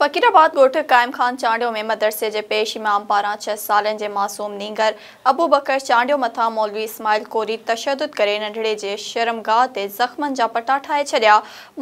फ़क़ीराबाद ॻोठु क़ाइमु ख़ान चांडियो में मदरसे जे पेश इमाम पारां छह सालनि जे मासूम नींगर अबू बकर चांडियो मथां मौलवी इस्माइल कोरी तशदु करे नंढिड़े जे शर्मगाह ते ज़ख़्मनि जा पटा ठाहे छॾिया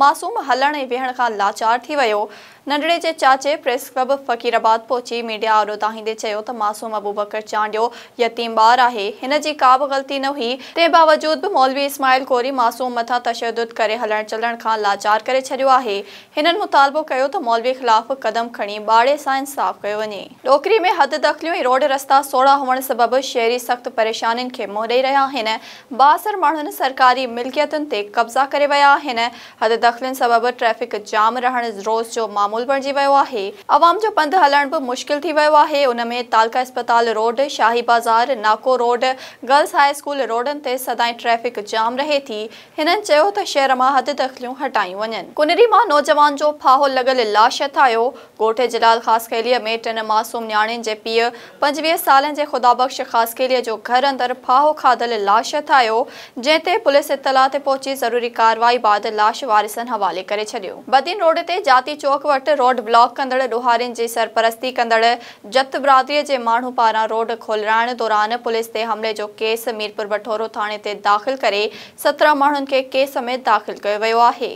मासूम हलण ऐं वेहण खां लाचार थी वियो नंढिड़े जे चाचे प्रेस क्लब फ़क़ीराबाद पहुची मीडिया आरो ताईं चयो त मासूम अबू बकर चांडियो यतीम ॿारु आहे हिन जी का बि ग़लती न हुई तंहिं बावजूद बि मौलवी इस्माइल कोरी मासूम मथां तशदु करे हलण चलण खां लाचार करे छॾियो आहे हिननि मुतालबो कयो त मौलवी ख़िलाफ़ क़दम खणी बाड़े सां इंसाफ़ कयो वञे डोकरी में हद दख़लियूं ऐं रोड रस्ता सोड़ा हुअण सबबि शहरी सख़्तु परेशानियुनि खे मोह ॾेई रहिया आहिनि बासर माण्हुनि सरकारी मिल्कियतुनि ते कब्ज़ा करे विया आहिनि हद दख़लियुनि सबबि ट्रैफ़िक जाम रहण रोज़ जो मामो माहौल बणिजी वियो आवाम जो पंधु हलण बि मुश्किल थी वियो आहे तालका अस्पताल रोड शाही बाज़ार नाको रोड गर्ल्स हाई स्कूल रोडनि ते सदाई ट्रैफ़िक जाम रहे थी हिननि शहर मां हद दख़लियूं हटायूं वञनि कुनरी मां नौजवान जो फाहो लगल लाश हथायो ॻोठे जलाल ख़ासखेलीअ में टिनि मासूम नियाणियुनि के पी पंजवीह साल जे ख़ुदाबख़्श ख़ासखेलीअ जो घर अंदरि फाहो खादल लाश हथायो जंहिं पुलिस इतला ते ज़रूरी कार्रवाई बाद लाश वारिसनि हवाले करे छॾियो बदीन रोड ते जाती चौक वटि मेरठ रोड ब्लॉक कंदड़ ॾोहारियुनि जी सरपरस्ती कंदड़ जत बिरादरीअ जे माण्हू पारां रोड खोलराइण दौरान पुलिस ते हमले जो केस मीरपुर बठोरो थाणे ते दाख़िल करे सत्रहं माण्हुनि खे केस में दाख़िल कयो वियो आहे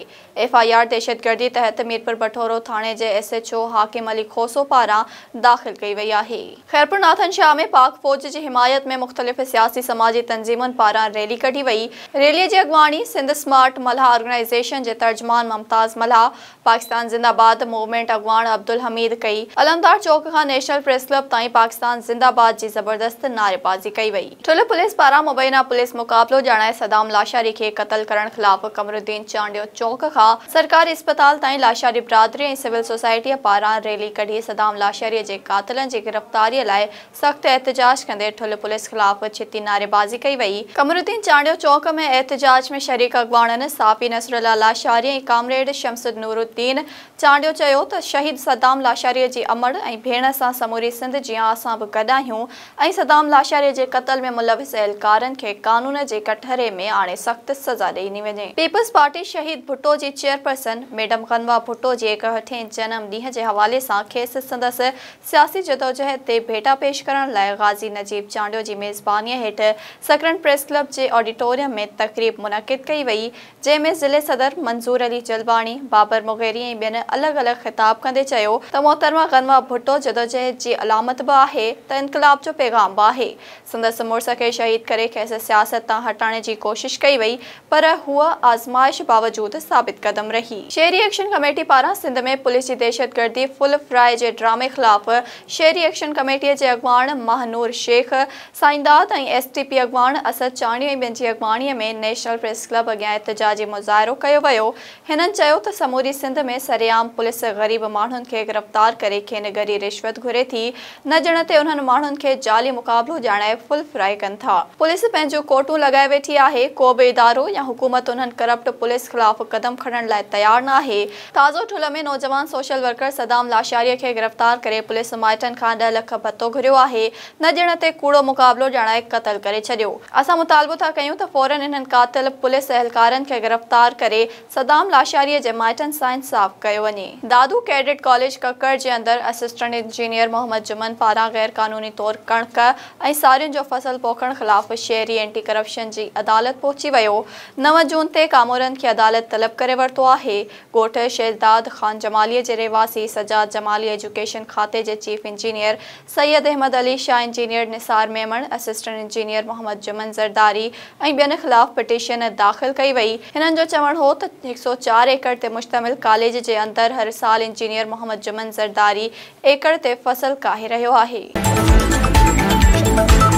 एफआईआर दहशतगर्दी तहत मीरपुर बठोरो थाणे जे एसएचओ हाकिम अली खोसो पारां दाख़िल कई वई आहे ख़ैरपुर नाथन शाह में पाक फौज की हिमायत में मुख़्तलिफ़ सियासी समाजी तंज़ीमुनि पारां रैली कढी वई रैलीअ जी अॻुवाणी सिंध स्मार्ट मल्हा ऑर्गेनाइज़ेशन जे तर्जमान मुमताज़ मल्हा पाकिस्तान ज़िंदाबाद मूवमेंट अगवान अब्दुल हमीद कई अलमदार चौक खां नेशनल प्रेस क्लब ताईं पाकिस्तान ज़िंदाबाद जी ज़बरदस्त नारेबाज़ी कई वई ठुल पुलिस पारां मुबैना पुलिस मुक़ाबिलो ॼाणाए सदाम लाशारी खे क़तल करण ख़िलाफ़ कमरुद्दीन चांडियो चौक खां सरकारी इस्पताल ताईं लाशारी बिरादरी सिविल सोसाइटीअ पारां रैली कढी सदाम लाशारीअ जे कातिलनि जी गिरफ़्तारीअ लाइ सख़्त एहतजाज कंदे ठुल पुलिस ख़िलाफ़ छिती नारेबाज़ी कई वई कमरुद्दीन चांडियो चौक में एहतजाज में शरीक अगवाणनि साफ़ी नसरुल्ला लाशारी ऐं कामरेड शमसुद्दीन चांडियो चयो शहीद सदाम लाशारिया की अमड़ ऐं भेण से समूरी सिंध जीअं असां भी गॾु आहियूं सदाम लाशारिया के क़तल में मुलविस एहलकारनि के कानून के कठहरे में आणे सख़्त सज़ा ॾेई वञे पीपल्स पार्टी शहीद भुट्टो जी चेयरपर्सन मैडम कनवा भुट्टो के एकहठे जनम ॾींहं जे हवाले से खेस संदस सियासी जदोजहद ते भेटा पेश कर गाज़ी नजीब चांडो की मेजबानी हेठ सकरन प्रेस क्लब के ऑडिटोरियम में तकरीब मुनक़िद कई वही जैमें ज़िले सदर मंज़ूर अली जलवाणी बाबर मुगेरी ऐं ॿियनि अलॻि ॾींहुं ख़िताब कंदे चयो त मोहतरमा गनवा भुट्टो जदोजहद जी अलामत बि आहे इनकलाब जो पैगाम बि आहे संदसि मुड़ुस खे शहीद करे खेसि सियासत तां हटाइण जी कोशिशि कई वई पर हूअ आज़माइश बावजूद साबित कदम रही शहरी एक्शन कमेटी पारा सिंध में पुलिस जी दहशतगर्दी फुल फ्राई जे ड्रामे ख़िलाफ़ शहरी एक्शन कमेटी के अगवाण महानूर शेख साईंदात एस टी पी अॻवान असद चाणी ऐं ॿियनि जी में नेशनल प्रेस क्लब अॻियां एहतजाजी मुज़ाहिरो कयो वियो समूरी सिंध में सरेआम पुलिस गरीब माण्हुनि खे गिरफ़्तार करे खेनि गरी रिश्वत घुरे थी न ॼण ते उन्हनि माण्हुनि खे जाली मुक़ाबिलो ॼाणाए फुल फ्राए कनि था पुलिस पंहिंजो कोटू लॻाए वेठी आहे को बि इदारो या हुकूमत उन्हनि करप्ट पुलिस ख़िलाफ़ु क़दम खणण लाइ तयार न आहे ताज़ो ठुल में नौजवान सोशल वर्कर सदाम लाशारीअ खे गिरफ़्तार करे पुलिस माइटनि खां ॾह लख भतो घुरियो आहे न ॼण ते कूड़ो मुक़ाबिलो ॼाणाए क़तल करे छॾियो असां मुतालबो था कयूं त फौरन इन्हनि कातल पुलिस अहलकारनि खे गिरफ़्तार करे सदाम लाशारीअ जे माइटनि सां इंसाफ़ कयो वञे दादू कैडेट कॉलेज ककर के अंदर असिस्टेंट इंजीनियर मोहम्मद जुमन पारा गैर कानूनी तौर कणक ऐं जो फसल पोखण ख़िलाफ़ शहरी एंटी करप्शन की अदालत पहुंची वियो नव जून ते कामोर खे अदालत तलब कर वरतो है गोठ शहजाद ख़ान जमालीअ के रहवासी सजाद जमाली एजुकेशन खाते के chief engineer Syed Ahmed Ali Shah engineer Nisar Memon assistant engineer Mohammad Juman Zardari ऐं ख़िलाफ़ पिटिशन दाख़िल कई वही हिननि जो हो तो हिकु सौ चार एकड़ ते मुश्तमिल कॉलेज के अंदर हर साल इंजीनियर मोहम्मद जमन ज़रदारी एकड़ ते फसल काहे रहियो आहे